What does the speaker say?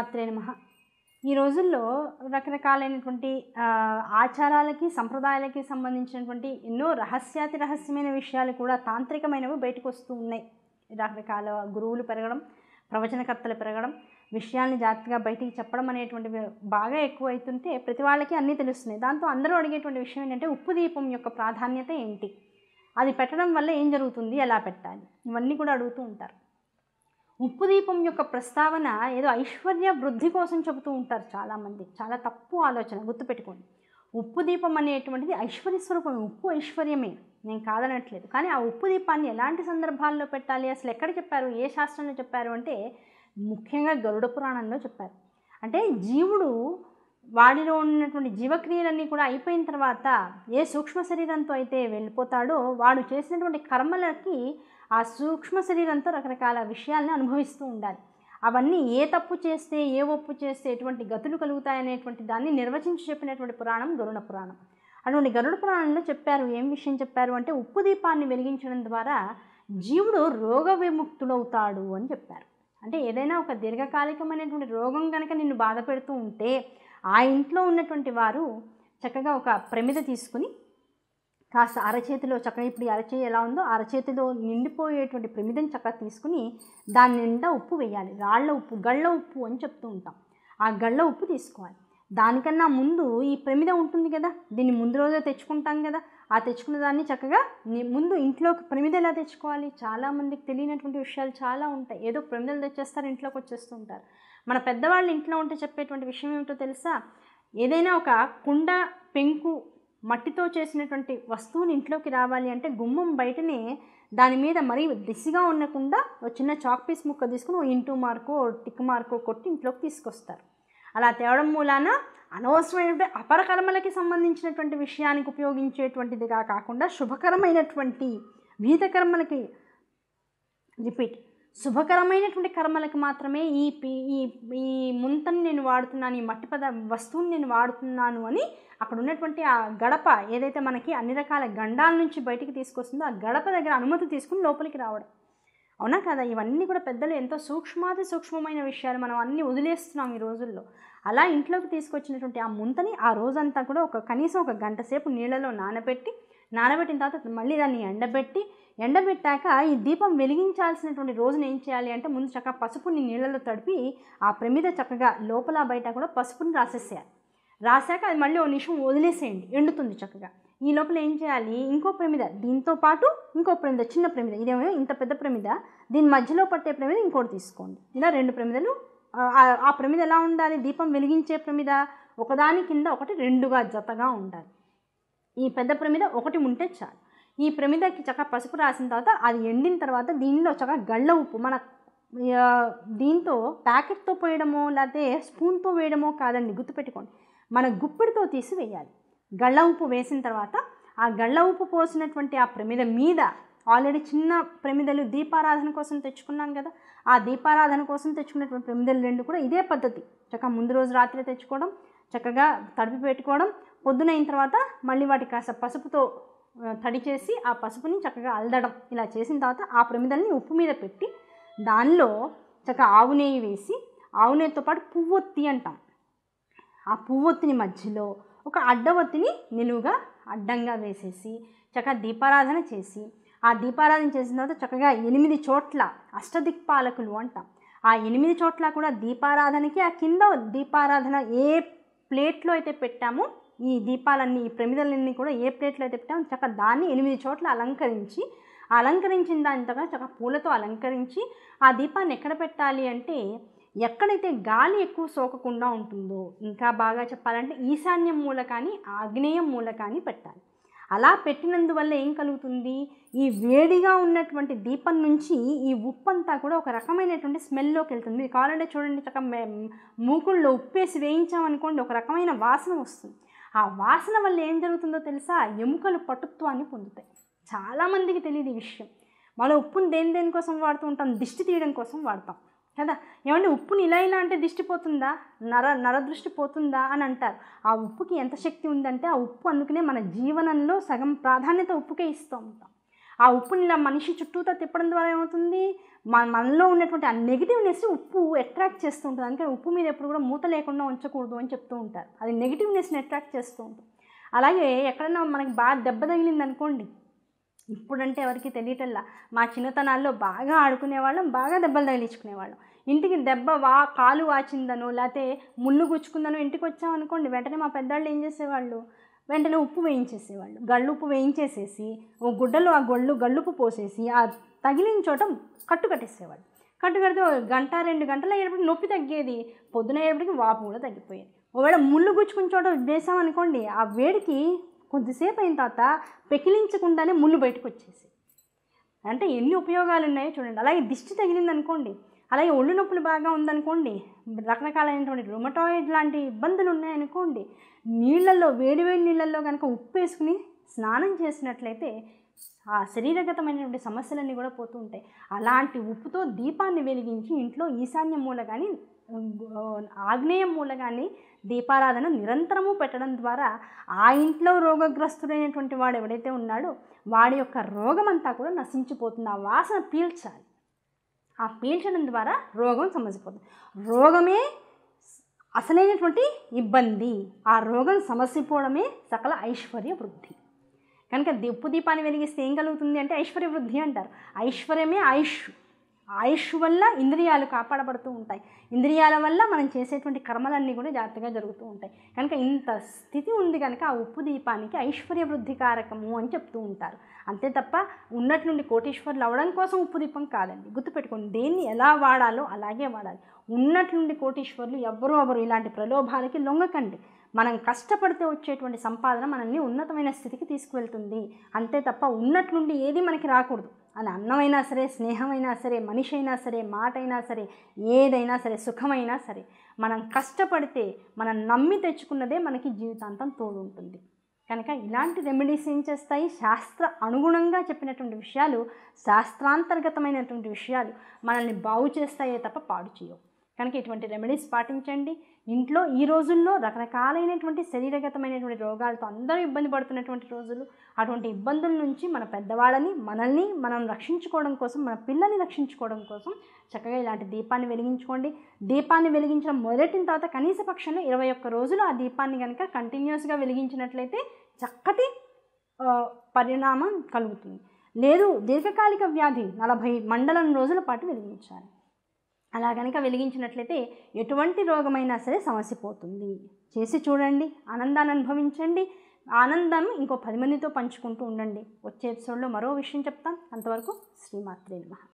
మాత్రే నమ ఈ రోజుల్లో రకరకాలైనటువంటి ఆచారాలకి సంప్రదాయాలకి సంబంధించినటువంటి ఎన్నో రహస్యాతి రహస్యమైన విషయాలు కూడా తాంత్రికమైనవి బయటకు వస్తూ ఉన్నాయి రకరకాల గురువులు పెరగడం ప్రవచనకర్తలు పెరగడం విషయాల్ని జాగ్రత్తగా బయటికి చెప్పడం అనేటువంటివి బాగా ఎక్కువ అవుతుంటే ప్రతి వాళ్ళకి అన్నీ తెలుస్తున్నాయి దాంతో అందరూ అడిగేటువంటి విషయం ఏంటంటే ఉప్పు దీపం యొక్క ప్రాధాన్యత ఏంటి అది పెట్టడం వల్ల ఏం జరుగుతుంది ఎలా పెట్టాలి ఇవన్నీ కూడా అడుగుతూ ఉంటారు ఉప్పు దీపం యొక్క ప్రస్తావన ఏదో ఐశ్వర్య వృద్ధి కోసం చెబుతూ ఉంటారు చాలామంది చాలా తప్పు ఆలోచన గుర్తుపెట్టుకోండి ఉప్పు దీపం అనేటువంటిది ఐశ్వర్య స్వరూపం ఉప్పు ఐశ్వర్యమే నేను కాదనట్లేదు కానీ ఆ ఉప్పు దీపాన్ని ఎలాంటి సందర్భాల్లో పెట్టాలి అసలు ఎక్కడ చెప్పారు ఏ శాస్త్రంలో చెప్పారు అంటే ముఖ్యంగా గరుడ పురాణంలో చెప్పారు అంటే జీవుడు వాడిలో ఉన్నటువంటి జీవక్రియలన్నీ కూడా అయిపోయిన తర్వాత ఏ సూక్ష్మ శరీరంతో అయితే వెళ్ళిపోతాడో వాడు చేసినటువంటి కర్మలకి ఆ సూక్ష్మ శరీరంతో రకరకాల విషయాలని అనుభవిస్తూ ఉండాలి అవన్నీ ఏ తప్పు చేస్తే ఏ ఒప్పు చేస్తే ఎటువంటి గతులు కలుగుతాయనేటువంటి దాన్ని నిర్వచించి చెప్పినటువంటి పురాణం గరుణ పురాణం అటువంటి గరుడ పురాణంలో చెప్పారు ఏం విషయం చెప్పారు అంటే ఉప్పు దీపాన్ని వెలిగించడం ద్వారా జీవుడు రోగ విముక్తుడవుతాడు అని చెప్పారు అంటే ఏదైనా ఒక దీర్ఘకాలికమైనటువంటి రోగం కనుక నిన్ను బాధ పెడుతూ ఉంటే ఆ ఇంట్లో ఉన్నటువంటి వారు చక్కగా ఒక ప్రమిద తీసుకుని కాస్త అరచేతిలో చక్కగా ఇప్పుడు అరచేయి ఎలా ఉందో అరచేతిలో నిండిపోయేటువంటి ప్రమిదం చక్కగా తీసుకుని దాని నిండా ఉప్పు వేయాలి రాళ్ల ఉప్పు గళ్ళ ఉప్పు అని చెప్తూ ఉంటాం ఆ గళ్ళ ఉప్పు తీసుకోవాలి దానికన్నా ముందు ఈ ప్రమిదం ఉంటుంది కదా దీన్ని ముందు రోజే తెచ్చుకుంటాం కదా ఆ తెచ్చుకున్న దాన్ని చక్కగా ముందు ఇంట్లోకి ప్రమిద ఎలా తెచ్చుకోవాలి చాలామందికి తెలియనటువంటి విషయాలు చాలా ఉంటాయి ఏదో ప్రమిదలు తెచ్చేస్తారు ఇంట్లోకి వచ్చేస్తుంటారు మన పెద్దవాళ్ళు ఇంట్లో ఉంటే చెప్పేటువంటి విషయం ఏమిటో తెలుసా ఏదైనా ఒక కుండ పెంకు మట్టితో చేసినటువంటి వస్తువుని ఇంట్లోకి రావాలి అంటే గుమ్మం బయటనే దాని మీద మరీ దిశగా ఉండకుండా చిన్న చాక్ పీస్ ముక్క తీసుకుని ఓ ఇంటూ మార్కో టిక్ మార్కో కొట్టి ఇంట్లోకి తీసుకొస్తారు అలా తేవడం మూలాన అనవసరమైనటువంటి అపరకర్మలకి సంబంధించినటువంటి విషయానికి ఉపయోగించేటువంటిదిగా కాకుండా శుభకరమైనటువంటి వీధకర్మలకి రిపీట్ శుభకరమైనటువంటి కర్మలకు మాత్రమే ఈ ఈ ఈ ముంతను నేను వాడుతున్నాను ఈ మట్టి పద వస్తువుని నేను వాడుతున్నాను అని అక్కడ ఉన్నటువంటి ఆ గడప ఏదైతే మనకి అన్ని రకాల గండాల నుంచి బయటికి తీసుకొస్తుందో ఆ గడప దగ్గర అనుమతి తీసుకుని లోపలికి రావడం అవునా కదా ఇవన్నీ కూడా పెద్దలు ఎంతో సూక్ష్మాతి సూక్ష్మమైన విషయాలు మనం అన్నీ వదిలేస్తున్నాం ఈ రోజుల్లో అలా ఇంట్లోకి తీసుకొచ్చినటువంటి ఆ ముంతని ఆ రోజంతా కూడా ఒక కనీసం ఒక గంట సేపు నీళ్ళలో నానబెట్టి నానబెట్టిన తర్వాత మళ్ళీ దాన్ని ఎండబెట్టి ఎండబెట్టాక ఈ దీపం వెలిగించాల్సినటువంటి రోజున ఏం చేయాలి అంటే ముందు చక్కగా పసుపుని నీళ్ళలో తడిపి ఆ ప్రమిద చక్కగా లోపల బయట కూడా పసుపుని రాసేసేయాలి రాశాక అది మళ్ళీ ఓ నిమిషం వదిలేసేయండి ఎండుతుంది చక్కగా ఈ లోపల ఏం చేయాలి ఇంకో ప్రమిద దీంతో పాటు ఇంకో ప్రమిద చిన్న ప్రమిద ఇదేమో ఇంత పెద్ద ప్రమిద దీని మధ్యలో పట్టే ప్రమిద ఇంకోటి తీసుకోండి ఇలా రెండు ప్రమిదలు ఆ ప్రమిద ఎలా ఉండాలి దీపం వెలిగించే ప్రమిద ఒకదాని కింద ఒకటి రెండుగా జతగా ఉండాలి ఈ పెద్ద ప్రమిద ఒకటి ఉంటే చాలు ఈ ప్రమిదకి చక్కగా పసుపు రాసిన తర్వాత అది ఎండిన తర్వాత దీనిలో చక్కగా గళ్ళ ఉప్పు మన దీంతో ప్యాకెట్తో పోయడమో లేకపోతే స్పూన్తో వేయడమో కాదండి గుర్తుపెట్టుకోండి మన గుప్పిడితో తీసి వేయాలి గళ్ళ ఉప్పు వేసిన తర్వాత ఆ గళ్ళ ఉప్పు పోసినటువంటి ఆ ప్రమిద మీద ఆల్రెడీ చిన్న ప్రమిదలు దీపారాధన కోసం తెచ్చుకున్నాం కదా ఆ దీపారాధన కోసం తెచ్చుకున్నటువంటి ప్రమిదలు రెండు కూడా ఇదే పద్ధతి చక్కగా ముందు రోజు రాత్రి తెచ్చుకోవడం చక్కగా తడిపి పెట్టుకోవడం పొద్దున అయిన తర్వాత మళ్ళీ వాటికి కాస్త పసుపుతో తడి చేసి ఆ పసుపుని చక్కగా అల్దడం ఇలా చేసిన తర్వాత ఆ ప్రమిదల్ని ఉప్పు మీద పెట్టి దానిలో చక్క ఆవు నెయ్యి వేసి ఆవు నెయ్యితో పాటు పువ్వొత్తి అంటాం ఆ పువ్వొత్తిని మధ్యలో ఒక అడ్డవత్తిని నిలువుగా అడ్డంగా వేసేసి చక్కగా దీపారాధన చేసి ఆ దీపారాధన చేసిన తర్వాత చక్కగా ఎనిమిది చోట్ల అష్టదిక్పాలకులు అంటాం ఆ ఎనిమిది చోట్ల కూడా దీపారాధనకి ఆ కింద దీపారాధన ఏ ప్లేట్లో అయితే పెట్టామో ఈ దీపాలన్నీ ఈ ప్రమిదలన్నీ కూడా ఏ ప్లేట్లో అయితే పెట్టాము చక్కగా దాన్ని ఎనిమిది చోట్ల అలంకరించి అలంకరించిన దాని తర్వాత చక్కగా పూలతో అలంకరించి ఆ దీపాన్ని ఎక్కడ పెట్టాలి అంటే ఎక్కడైతే గాలి ఎక్కువ సోకకుండా ఉంటుందో ఇంకా బాగా చెప్పాలంటే ఈశాన్యం మూల కానీ ఆగ్నేయం మూల కానీ పెట్టాలి అలా పెట్టినందువల్ల ఏం కలుగుతుంది ఈ వేడిగా ఉన్నటువంటి దీపం నుంచి ఈ ఉప్పు అంతా కూడా ఒక రకమైనటువంటి స్మెల్లోకి వెళ్తుంది కావాలంటే చూడండి చక్క మూకుల్లో ఉప్పేసి వేయించామనుకోండి ఒక రకమైన వాసన వస్తుంది ఆ వాసన వల్ల ఏం జరుగుతుందో తెలుసా ఎముకలు పటుత్వాన్ని పొందుతాయి చాలామందికి తెలియదు ఈ విషయం మనం ఉప్పును దేని దేనికోసం వాడుతూ ఉంటాం దిష్టి తీయడం కోసం వాడతాం కదా ఏమంటే ఉప్పుని ఇలా ఇలా అంటే దిష్టి పోతుందా నర నరదృష్టి పోతుందా అని అంటారు ఆ ఉప్పుకి ఎంత శక్తి ఉందంటే ఆ ఉప్పు అందుకనే మన జీవనంలో సగం ప్రాధాన్యత ఉప్పుకే ఇస్తూ ఉంటాం ఆ ఉప్పుని ఇలా మనిషి చుట్టూతో తిప్పడం ద్వారా ఏమవుతుంది మన మనలో ఉన్నటువంటి ఆ నెగిటివ్నెస్ ఉప్పు అట్రాక్ట్ చేస్తూ ఉంటుంది అందుకని ఉప్పు మీద ఎప్పుడు కూడా మూత లేకుండా ఉంచకూడదు అని చెప్తూ ఉంటారు అది నెగిటివ్నెస్ని అట్రాక్ట్ చేస్తూ ఉంటుంది అలాగే ఎక్కడన్నా మనకి బాగా దెబ్బ తగిలింది అనుకోండి ఇప్పుడంటే ఎవరికి తెలియటల్లా మా చిన్నతనాల్లో బాగా ఆడుకునేవాళ్ళం బాగా దెబ్బలు తగిలించుకునేవాళ్ళం ఇంటికి దెబ్బ వా కాలు వాచిందనో లేకపోతే ముళ్ళు గుచ్చుకుందనో ఇంటికి వచ్చామనుకోండి వెంటనే మా పెద్దవాళ్ళు ఏం చేసేవాళ్ళు వెంటనే ఉప్పు వేయించేసేవాళ్ళు గళ్ళు ఉప్పు వేయించేసేసి గుడ్డలో ఆ గొళ్ళు గళ్ళుప్పు పోసేసి ఆ తగిలిన చోట కట్టు కట్టేసేవాళ్ళు కట్టు కడితే గంట రెండు గంటలు అయ్యేటప్పటికి నొప్పి తగ్గేది పొద్దున అయ్యేటప్పటికి వాపు కూడా తగ్గిపోయేది ఒకవేళ ముళ్ళు గుచ్చుకున్న చోట వేసామనుకోండి ఆ వేడికి కొద్దిసేపు అయిన తర్వాత పెకిలించకుండానే ముళ్ళు బయటకు వచ్చేసి అంటే ఎన్ని ఉపయోగాలు ఉన్నాయో చూడండి అలాగే దిష్టి తగిలిందనుకోండి అలాగే ఒళ్ళు నొప్పులు బాగా ఉందనుకోండి రకరకాలైనటువంటి రొమటాయిడ్ లాంటి ఇబ్బందులు ఉన్నాయనుకోండి నీళ్ళల్లో వేడివేడి నీళ్ళల్లో కనుక ఉప్పు వేసుకుని స్నానం చేసినట్లయితే ఆ శరీరగతమైనటువంటి సమస్యలన్నీ కూడా పోతూ ఉంటాయి అలాంటి ఉప్పుతో దీపాన్ని వెలిగించి ఇంట్లో ఈశాన్య మూల కానీ ఆగ్నేయ మూల కానీ దీపారాధన నిరంతరము పెట్టడం ద్వారా ఆ ఇంట్లో రోగగ్రస్తుడైనటువంటి వాడు ఎవడైతే ఉన్నాడో వాడి యొక్క రోగమంతా కూడా నశించిపోతుంది ఆ వాసన పీల్చాలి ఆ పీల్చడం ద్వారా రోగం సమసిపోతుంది రోగమే అసలైనటువంటి ఇబ్బంది ఆ రోగం సమసిపోవడమే సకల ఐశ్వర్య వృద్ధి కనుక దిప్పు దీపాన్ని వెలిగిస్తే ఏం కలుగుతుంది అంటే ఐశ్వర్య వృద్ధి అంటారు ఐశ్వర్యమే ఆయుష్ ఆయుష్ వల్ల ఇంద్రియాలు కాపాడబడుతూ ఉంటాయి ఇంద్రియాల వల్ల మనం చేసేటువంటి కర్మలన్నీ కూడా జాగ్రత్తగా జరుగుతూ ఉంటాయి కనుక ఇంత స్థితి ఉంది కనుక ఆ ఉప్పు దీపానికి ఐశ్వర్య వృద్ధి కారకము అని చెప్తూ ఉంటారు అంతే తప్ప ఉన్నట్టు నుండి కోటీశ్వరులు అవడం కోసం ఉప్పు దీపం కాదండి గుర్తుపెట్టుకోండి దేన్ని ఎలా వాడాలో అలాగే వాడాలి ఉన్నట్టు నుండి కోటీశ్వరులు ఎవరు ఎవరు ఇలాంటి ప్రలోభాలకి లొంగకండి మనం కష్టపడితే వచ్చేటువంటి సంపాదన మనల్ని ఉన్నతమైన స్థితికి తీసుకువెళ్తుంది అంతే తప్ప ఉన్నట్లుండి ఏది మనకి రాకూడదు అది అన్నమైనా సరే స్నేహమైనా సరే మనిషి అయినా సరే మాట అయినా సరే ఏదైనా సరే సుఖమైనా సరే మనం కష్టపడితే మనం నమ్మి తెచ్చుకున్నదే మనకి జీవితాంతం తోడు ఉంటుంది కనుక ఇలాంటి రెమెడీస్ ఏం చేస్తాయి శాస్త్ర అనుగుణంగా చెప్పినటువంటి విషయాలు శాస్త్రాంతర్గతమైనటువంటి విషయాలు మనల్ని బాగు చేస్తాయే తప్ప పాడు చేయవు కనుక ఇటువంటి రెమెడీస్ పాటించండి ఇంట్లో ఈ రోజుల్లో రకరకాలైనటువంటి శరీరగతమైనటువంటి రోగాలతో అందరూ ఇబ్బంది పడుతున్నటువంటి రోజులు అటువంటి ఇబ్బందుల నుంచి మన పెద్దవాళ్ళని మనల్ని మనం రక్షించుకోవడం కోసం మన పిల్లల్ని రక్షించుకోవడం కోసం చక్కగా ఇలాంటి దీపాన్ని వెలిగించుకోండి దీపాన్ని వెలిగించడం మొదటిన తర్వాత కనీస పక్షంలో ఇరవై ఒక్క రోజులు ఆ దీపాన్ని కనుక కంటిన్యూస్గా వెలిగించినట్లయితే చక్కటి పరిణామం కలుగుతుంది లేదు దీర్ఘకాలిక వ్యాధి నలభై మండలం రోజుల పాటు వెలిగించాలి అలా కనుక వెలిగించినట్లయితే ఎటువంటి రోగమైనా సరే సమస్య పోతుంది చేసి చూడండి ఆనందాన్ని అనుభవించండి ఆనందం ఇంకో పది మందితో పంచుకుంటూ ఉండండి వచ్చే ఎపిసోడ్లో మరో విషయం చెప్తాం అంతవరకు శ్రీమాత్రే నమ